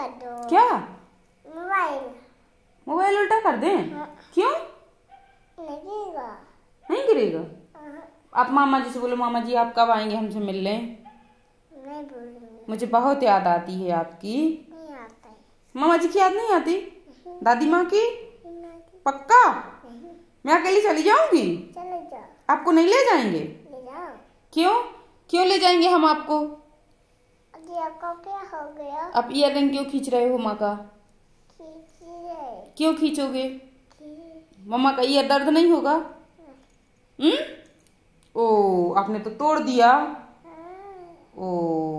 कर दो क्या मोबाइल मोबाइल उल्टा कर दें हाँ। क्यों गिरेगा नहीं गिरेगा हाँ। आप मामा जी से बोलो मामा जी आप कब आएंगे हमसे मिलने मुझे बहुत याद आती है आपकी मामा जी की याद नहीं आती दादी माँ की पक्का मैं अकेली चली जाऊंगी आपको नहीं ले जाएंगे क्यों क्यों ले जाएंगे हम आपको ये आपको क्या हो गया आप रिंग क्यों खींच रहे हो माँ का क्यों खींचोगे मम्मा का ईयर दर्द नहीं होगा हाँ। हम्म ओ आपने तो तोड़ दिया हाँ। ओ